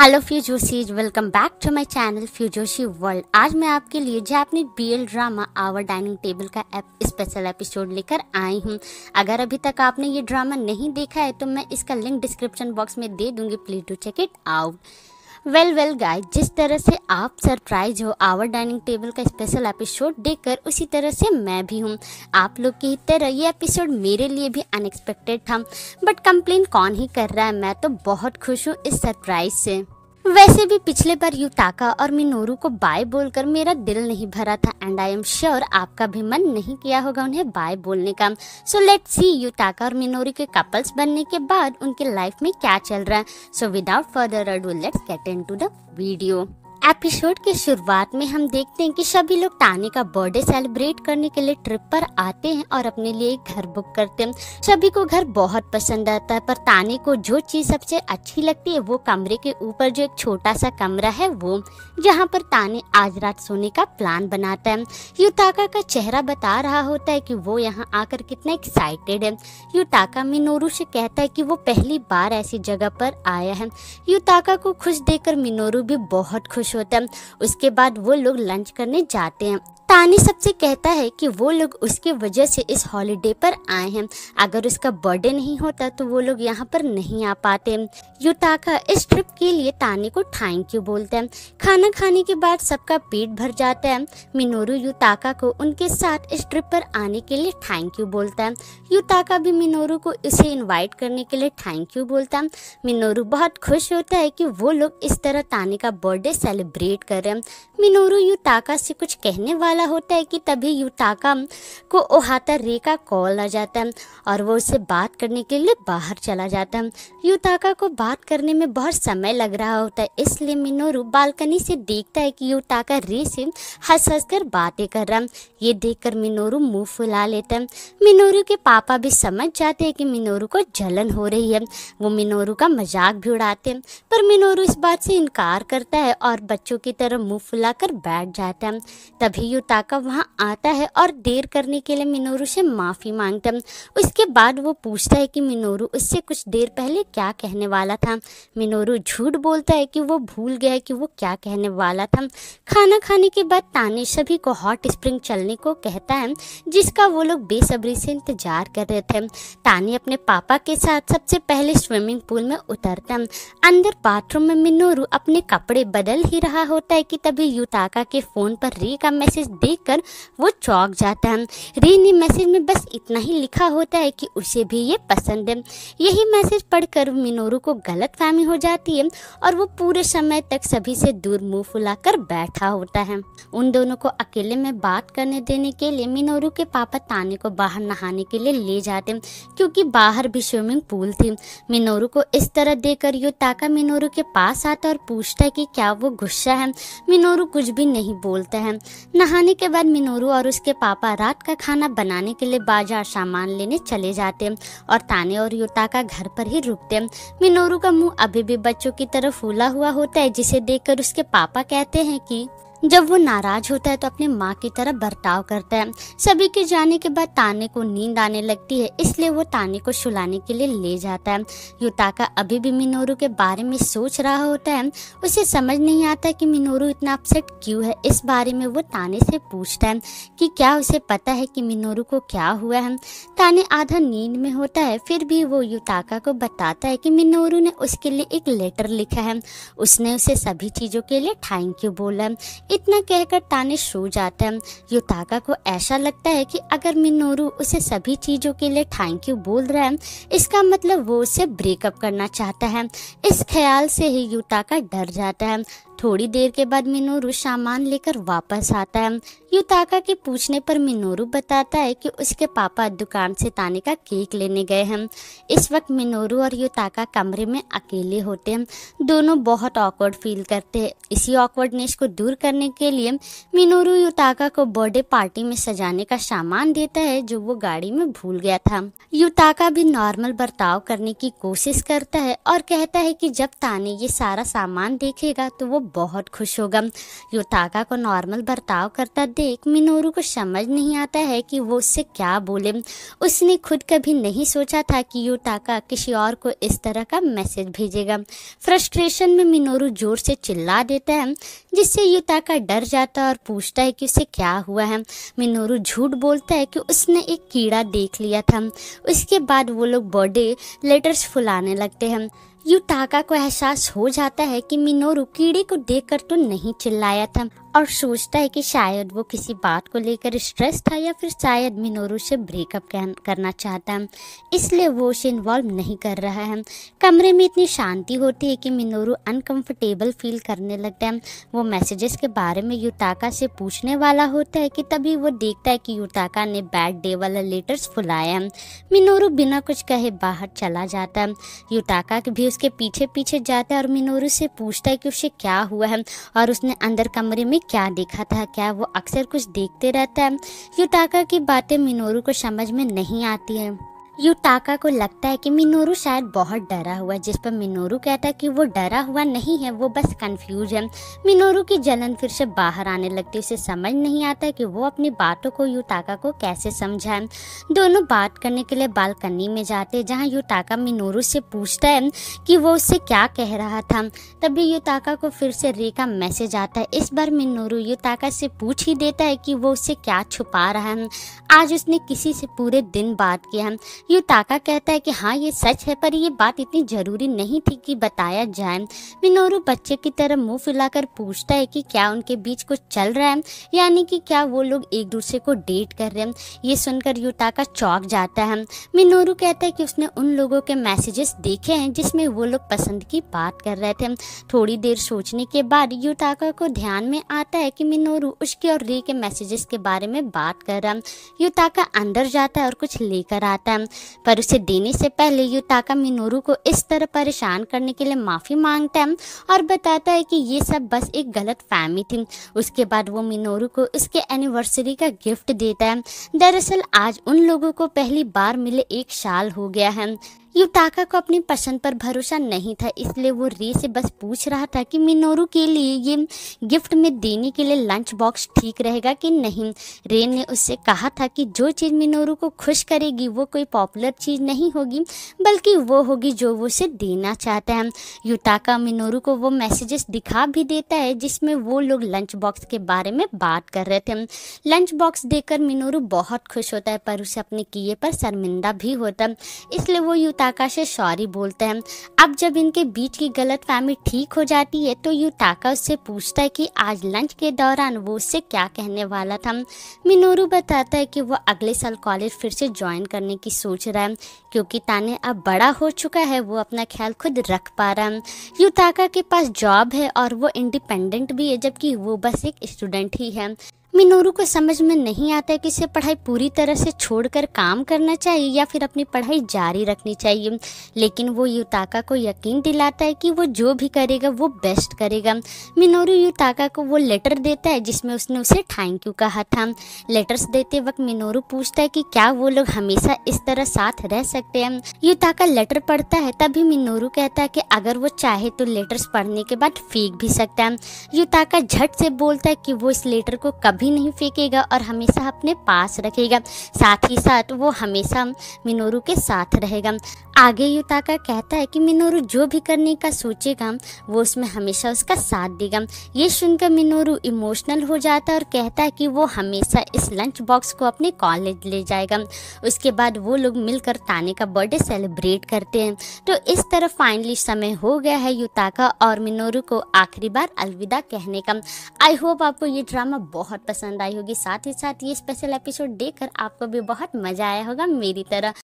hello fujoshis welcome back to my channel Fujoshi world आज मैं आपके लिए Japanese B L drama our dining table का ep special episode लेकर आई हूँ अगर अभी तक आपने ये ड्रामा नहीं देखा है तो मैं इसका लिंक डिस्क्रिप्शन बॉक्स में दे दूंगी please do check it out well well guy जिस तरह से आप सरप्राइज हो आवर डाइनिंग टेबल का स्पेशल एपिसोड देखकर उसी तरह से मैं भी हूँ आप लोग की तरह ये एपिसोड मेरे लिए भी अनएक्सपेक्टेड था बट कंप्लेन कौन ही कर रहा है मैं तो बहुत खुश हूँ इस सरप्राइज से वैसे भी पिछले बार युताका और मिनोरू को बाय बोलकर मेरा दिल नहीं भरा था एंड आई एम श्योर आपका भी मन नहीं किया होगा उन्हें बाय बोलने का सो लेट सी यूटाका और मिनोरू के कपल्स बनने के बाद उनके लाइफ में क्या चल रहा है so without further ado let's get into the video वीडियो एपिसोड की शुरुआत में हम देखते हैं कि सभी लोग टाने का बर्थडे सेलिब्रेट करने के लिए ट्रिप पर आते हैं और अपने लिए एक घर बुक करते हैं सभी को घर बहुत पसंद आता है पर ताने को जो चीज़ सबसे अच्छी लगती है वो कमरे के ऊपर जो एक छोटा सा कमरा है वो जहाँ पर ताने आज रात सोने का प्लान बनाता है युताका का चेहरा बता रहा होता है कि वो यहाँ आकर कितना एक्साइटेड है युताका मिनोरू से कहता है कि वो पहली बार ऐसी जगह पर आया है युताका को खुश देखकर मिनोरू भी बहुत खुश होता है उसके बाद वो लोग लंच करने जाते हैं तानी सबसे कहता है कि वो लोग उसके वजह से इस हॉलीडे पर आए हैं अगर उसका बर्थडे नहीं होता तो वो लोग यहाँ पर नहीं आ पाते युताका इस ट्रिप के लिए तानी को थैंक यू बोलते हैं खाना खाने के बाद सबका पेट भर जाता है मिनोरू युताका को उनके साथ इस ट्रिप पर आने के लिए थैंक यू बोलता है युताका भी मिनोरू को इसे इन्वाइट करने के लिए थैंक यू बोलता है मिनोरू बहुत खुश होता है कि वो लोग इस तरह तानी का बर्थडे सेलिब्रेट कर रहे हैं मिनोरू युताका से कुछ कहने वाले वाला होता है कि तभी युताका को ओहाता रे का कॉल आ जाता है और वो उससे बात करने के लिए बाहर चला जाता है युताका को बात करने में बहुत समय लग रहा होता है इसलिए मिनोरू बालकनी से देखता है कि युताका रे से हंस हंस कर बातें कर रहा है ये कर मिनोरू मुँह फुला लेता है मिनोरू के पापा भी समझ जाते हैं कि मिनोरू को जलन हो रही है वो मिनोरू का मजाक भी उड़ाते हैं पर मिनोरू इस बात से इनकार करता है और बच्चों की तरह मुंह फुलाकर बैठ जाता है तभी यू ताका वहाँ आता है और देर करने के लिए मिनोरू से माफ़ी मांगता है उसके बाद वो पूछता है कि मिनोरू उससे कुछ देर पहले क्या कहने वाला था मिनोरू झूठ बोलता है कि वो भूल गया कि वो क्या कहने वाला था खाना खाने के बाद ताने सभी को हॉट स्प्रिंग चलने को कहता है जिसका वो लोग बेसब्री से इंतजार कर रहे थे ताने अपने पापा के साथ सबसे पहले स्विमिंग पूल में उतरता है अंदर बाथरूम में मिनोरू अपने कपड़े बदल ही रहा होता है कि तभी युताका के फ़ोन पर री का मैसेज देखकर वो चौंक जाता है री ने मैसेज में बस इतना ही लिखा होता है कि उसे भी ये पसंद है यही मैसेज पढ़कर मिनोरू को गलत फहमी हो जाती है और वो पूरे समय तक सभी से दूर मुंह फुलाकर बैठा होता है उन दोनों को अकेले में बात करने देने के लिए मिनोरू के पापा ताने को बाहर नहाने के लिए ले जाते हैं क्योंकि बाहर भी स्विमिंग पूल थी मिनोरू को इस तरह देकर ताका मिनोरू के पास आता और पूछता है कि क्या वो गुस्सा है मिनोरू कुछ भी नहीं बोलता है नहाने खाने के बाद मिनोरू और उसके पापा रात का खाना बनाने के लिए बाजार सामान लेने चले जाते और ताने और युता का घर पर ही रुकते मिनोरू का मुंह अभी भी बच्चों की तरह फूला हुआ होता है जिसे देखकर उसके पापा कहते हैं कि जब वो नाराज होता है तो अपने माँ की तरह बर्ताव करता है सभी के जाने के बाद ताने को नींद आने लगती है इसलिए वो ताने को सुलाने के लिए ले जाता है युताका अभी भी मिनोरू के बारे में सोच रहा होता है उसे समझ नहीं आता कि मिनोरू इतना अपसेट क्यों है इस बारे में वो ताने से पूछता है कि क्या उसे पता है कि मिनोरू को क्या हुआ है ताने आधा नींद में होता है फिर भी वो युताका को बताता है कि मिनोरू ने उसके लिए एक लेटर लिखा है उसने उसे सभी चीज़ों के लिए थैंक यू बोला है इतना कहकर तानिश सो जाता है युताका को ऐसा लगता है कि अगर मिनोरू उसे सभी चीज़ों के लिए थैंक यू बोल रहा है इसका मतलब वो उसे ब्रेकअप करना चाहता है इस ख्याल से ही युताका डर जाता है थोड़ी देर के बाद मिनोरू सामान लेकर वापस आता है युताका के पूछने पर मिनोरू बताता है कि उसके पापा दुकान से ताने का केक लेने गए हैं इस वक्त मिनोरू और युताका कमरे में अकेले होते हैं दोनों बहुत ऑकवर्ड फील करते हैं इसी ऑकवर्डनेस को दूर करने के लिए मिनोरू युताका को बर्थडे पार्टी में सजाने का सामान देता है जो वो गाड़ी में भूल गया था युताका भी नॉर्मल बर्ताव करने की कोशिश करता है और कहता है कि जब ताने ये सारा सामान देखेगा तो वो बहुत खुश होगा ताका को नॉर्मल बर्ताव करता देख मिनोरू को समझ नहीं आता है कि वो उससे क्या बोले उसने खुद कभी नहीं सोचा था कि ताका किसी और को इस तरह का मैसेज भेजेगा फ्रस्ट्रेशन में मिनोरू जोर से चिल्ला देता है जिससे ताका डर जाता है और पूछता है कि उसे क्या हुआ है मिनोरू झूठ बोलता है कि उसने एक कीड़ा देख लिया था उसके बाद वो लोग बर्थडे लेटर्स फुलाने लगते हैं यूटाका को एहसास हो जाता है कि मिनोरू कीड़े को देखकर तो नहीं चिल्लाया था और सोचता है कि शायद वो किसी बात को लेकर स्ट्रेस था या फिर शायद मिनोरू से ब्रेकअप करना चाहता है इसलिए वो उसे इन्वॉल्व नहीं कर रहा है कमरे में इतनी शांति होती है कि मिनोरू अनकंफर्टेबल फील करने लगता है वो मैसेजेस के बारे में युताका से पूछने वाला होता है कि तभी वो देखता है कि युताका ने बैड डे वाला लेटर्स फुलाया है मिनोरू बिना कुछ कहे बाहर चला जाता है युताका भी उसके पीछे पीछे जाता है और मिनोरू से पूछता है कि उसे क्या हुआ है और उसने अंदर कमरे में क्या देखा था क्या वो अक्सर कुछ देखते रहता है युटाका की बातें मिनोरू को समझ में नहीं आती है यूटाका को लगता है कि मिनोरू शायद बहुत डरा हुआ है जिस पर मिनोरू कहता है कि वो डरा हुआ नहीं है वो बस कंफ्यूज है मिनोरू की जलन फिर से बाहर आने लगती है उसे समझ नहीं आता है कि वो अपनी बातों को यूटाका को कैसे समझाए दोनों बात करने के लिए बालकनी में जाते हैं जहाँ यूटाका मिनोरू से पूछता है कि वो उससे क्या कह रहा था तभी यूटाका को फिर से रे का मैसेज आता है इस बार मिनोरू यूटाका से पूछ ही देता है कि वो उससे क्या छुपा रहा है आज उसने किसी से पूरे दिन बात किया है यूँ ताका कहता है कि हाँ ये सच है पर ये बात इतनी ज़रूरी नहीं थी कि बताया जाए मिनोरू बच्चे की तरह मुंह फुलाकर पूछता है कि क्या उनके बीच कुछ चल रहा है यानी कि क्या वो लोग एक दूसरे को डेट कर रहे हैं ये सुनकर युटाका चौक जाता है मिनोरू कहता है कि उसने उन लोगों के मैसेजेस देखे हैं जिसमें वो लोग पसंद की बात कर रहे थे थोड़ी देर सोचने के बाद युटाका को ध्यान में आता है कि मिनोरू उसके और रे के मैसेजेस के बारे में बात कर रहा है युटाका अंदर जाता है और कुछ लेकर आता है पर उसे देने से पहले युताका मिनोरू को इस तरह परेशान करने के लिए माफ़ी मांगता है और बताता है कि ये सब बस एक गलत फहमी थी उसके बाद वो मिनोरू को उसके एनिवर्सरी का गिफ्ट देता है दरअसल आज उन लोगों को पहली बार मिले एक साल हो गया है युटाका को अपनी पसंद पर भरोसा नहीं था इसलिए वो रे से बस पूछ रहा था कि मिनोरू के लिए ये गिफ्ट में देने के लिए लंच बॉक्स ठीक रहेगा कि नहीं रे ने उससे कहा था कि जो चीज़ मिनोरू को खुश करेगी वो कोई पॉपुलर चीज़ नहीं होगी बल्कि वो होगी जो वो उसे देना चाहता है युटाका मिनोरू को वो मैसेजेस दिखा भी देता है जिसमें वो लोग लंच बॉक्स के बारे में बात कर रहे थे लंच बॉक्स देकर मिनोरू बहुत खुश होता है पर उसे अपने किए पर शर्मिंदा भी होता है इसलिए वो युता यूटाका से सॉरी बोलते हैं अब जब इनके बीच की गलत फहमी ठीक हो जाती है तो यूटाका उससे पूछता है कि आज लंच के दौरान वो उससे क्या कहने वाला था मिनोरू बताता है कि वो अगले साल कॉलेज फिर से ज्वाइन करने की सोच रहा है क्योंकि ताने अब बड़ा हो चुका है वो अपना ख्याल खुद रख पा रहा है यूटाका के पास जॉब है और वो इंडिपेंडेंट भी है जबकि वो बस एक स्टूडेंट ही है मिनोरू को समझ में नहीं आता है कि इसे पढ़ाई पूरी तरह से छोड़कर काम करना चाहिए या फिर अपनी पढ़ाई जारी रखनी चाहिए लेकिन वो युताका को यकीन दिलाता है कि वो जो भी करेगा वो बेस्ट करेगा मिनोरू युताका को वो लेटर देता है जिसमें उसने उसे थैंक यू कहा था लेटर्स देते वक्त मिनोरू पूछता है कि क्या वो लोग हमेशा इस तरह साथ रह सकते हैं युताका लेटर पढ़ता है तभी मिनोरू कहता है कि अगर वो चाहे तो लेटर्स पढ़ने के बाद फेंक भी सकता है युताका झट से बोलता है कि वो इस लेटर को कभी कभी नहीं फेंकेगा और हमेशा अपने पास रखेगा साथ ही साथ वो हमेशा मिनोरू के साथ रहेगा आगे युताका कहता है कि मिनोरू जो भी करने का सोचेगा वो उसमें हमेशा उसका साथ देगा ये सुनकर मिनोरू इमोशनल हो जाता है और कहता है कि वो हमेशा इस लंच बॉक्स को अपने कॉलेज ले जाएगा उसके बाद वो लोग मिलकर ताने का बर्थडे सेलिब्रेट करते हैं तो इस तरह फाइनली समय हो गया है युताका और मिनोरू को आखिरी बार अलविदा कहने का आई होप आपको ये ड्रामा बहुत पसंद पसंद आई होगी साथ ही साथ ये स्पेशल एपिसोड देखकर आपको भी बहुत मजा आया होगा मेरी तरह